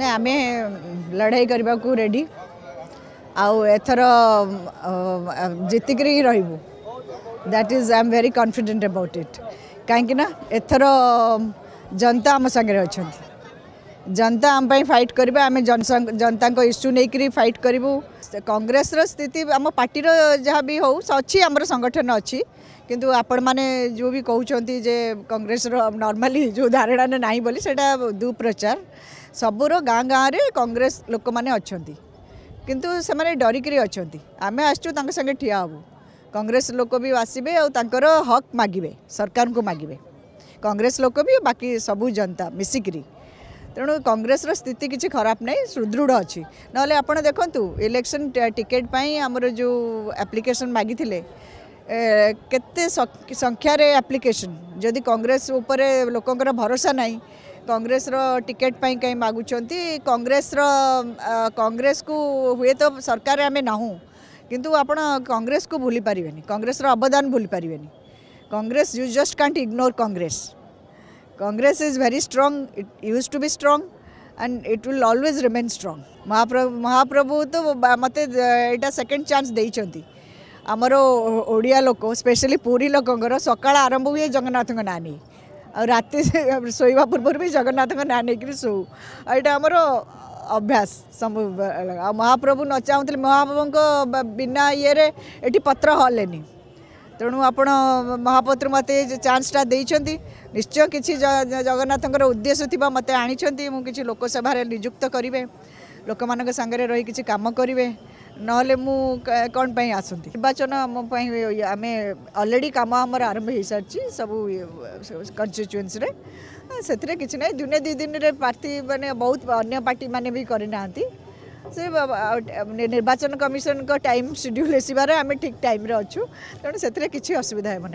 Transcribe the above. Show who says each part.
Speaker 1: ને અમે લડાઈ કરવાકુ રેડી આઉ એથર જીતિકરી રહીબુ that is I am very confident about it કાંઈકી ના એથર જનતા આમ સાંગે जनता आम फाइट करवा आम जनता इश्यू नहीं कर फाइट करूँ कंग्रेस स्थिति आम पार्टी जहाँ भी हूँ अच्छी आम संगठन अच्छी किंतु आपण मैंने जो भी कहते जे कंग्रेस नर्माली जो धारणा ना बोली से दुप्रचार ସବୁର ଗାଁ ଗାଁରେ କଂଗ୍ରେସ ଲୋକମାନେ ଅଛନ୍ତି କିନ୍ତୁ ସେମାନେ ଡରିକିରି ଅଛନ୍ତି ଆମେ ଆସିଛୁ ତାଙ୍କ ସାଙ୍ଗେ ଠିଆ ହେବୁ କଂଗ୍ରେସ ଲୋକ ବି ଆସିବେ ଆଉ ତାଙ୍କର ହକ୍ ମାଗିବେ ସରକାରଙ୍କୁ ମାଗିବେ କଂଗ୍ରେସ ଲୋକ ବି ବାକି ସବୁ ଜନତା ମିଶିକିରି ତେଣୁ କଂଗ୍ରେସର ସ୍ଥିତି କିଛି ଖରାପ ନାହିଁ ସୁଦୃଢ଼ ଅଛି ନହେଲେ ଆପଣ ଦେଖନ୍ତୁ ଇଲେକ୍ସନ୍ ଟିକେଟ୍ ପାଇଁ ଆମର ଯେଉଁ ଆପ୍ଲିକେସନ୍ ମାଗିଥିଲେ କେତେ ସଂଖ୍ୟାରେ ଆପ୍ଲିକେସନ୍ ଯଦି କଂଗ୍ରେସ ଉପରେ ଲୋକଙ୍କର ଭରସା ନାହିଁ କଂଗ୍ରେସର ଟିକେଟ୍ ପାଇଁ କାହିଁ ମାଗୁଛନ୍ତି କଂଗ୍ରେସର କଂଗ୍ରେସକୁ ହୁଏତ ସରକାର ଆମେ ନାହୁଁ କିନ୍ତୁ ଆପଣ କଂଗ୍ରେସକୁ ଭୁଲି ପାରିବେନି କଂଗ୍ରେସର ଅବଦାନ ଭୁଲି ପାରିବେନି Congress you just can't ignore Congress Congress is very strong it used to be strong and it will always remain strong Mahaprabhu Mahaprabhu ତ ମୋତେ ଏଇଟା ସେକେଣ୍ଡ ଚାନ୍ସ ଦେଇଛନ୍ତି ଆମର ଓଡ଼ିଆ ଲୋକ ସ୍ପେଶାଲି ପୁରୀ ଲୋକଙ୍କର ସକାଳ ଆରମ୍ଭ ହୁଏ ଜଗନ୍ନାଥଙ୍କ ନାଁ ନେଇ ଆଉ ରାତି ଶୋଇବା ପୂର୍ବରୁ ବି ଜଗନ୍ନାଥଙ୍କ ନାଁ ନେଇକରି ଶୋଉ ଆଉ ଏଇଟା ଆମର ଅଭ୍ୟାସ ସବୁ ଆଉ ମହାପ୍ରଭୁ ନ ଚାହୁଁଥିଲେ ମହାପ୍ରଭୁଙ୍କ ବିନା ଇଏରେ ଏଠି ପତ୍ର ହଲେନି ତେଣୁ ଆପଣ ମହାପତ୍ର ମୋତେ ଚାନ୍ସଟା ଦେଇଛନ୍ତି ନିଶ୍ଚୟ କିଛି ଜଗନ୍ନାଥଙ୍କର ଉଦ୍ଦେଶ୍ୟ ଥିବା ମୋତେ ଆଣିଛନ୍ତି ମୁଁ କିଛି ଲୋକସଭାରେ ନିଯୁକ୍ତ କରିବେ ଲୋକମାନଙ୍କ ସାଙ୍ଗରେ ରହି କିଛି କାମ କରିବେ ନହେଲେ ମୁଁ କ'ଣ ପାଇଁ ଆସନ୍ତି ନିର୍ବାଚନ ଆମ ପାଇଁ ଆମେ ଅଲରେଡ଼ି କାମ ଆମର ଆରମ୍ଭ ହୋଇସାରିଛି ସବୁ କନଷ୍ଟିଚୁଏନ୍ସିରେ ସେଥିରେ କିଛି ନାହିଁ ଦିନେ ଦୁଇ ଦିନରେ ପ୍ରାର୍ଥୀ ମାନେ ବହୁତ ଅନ୍ୟ ପାର୍ଟିମାନେ ବି କରିନାହାନ୍ତି ସେ ନିର୍ବାଚନ କମିଶନଙ୍କ ଟାଇମ୍ ସେଡ୍ୟୁଲ୍ ଆସିବାରେ ଆମେ ଠିକ୍ ଟାଇମ୍ରେ ଅଛୁ ତେଣୁ ସେଥିରେ କିଛି ଅସୁବିଧା ହେବ ନାହିଁ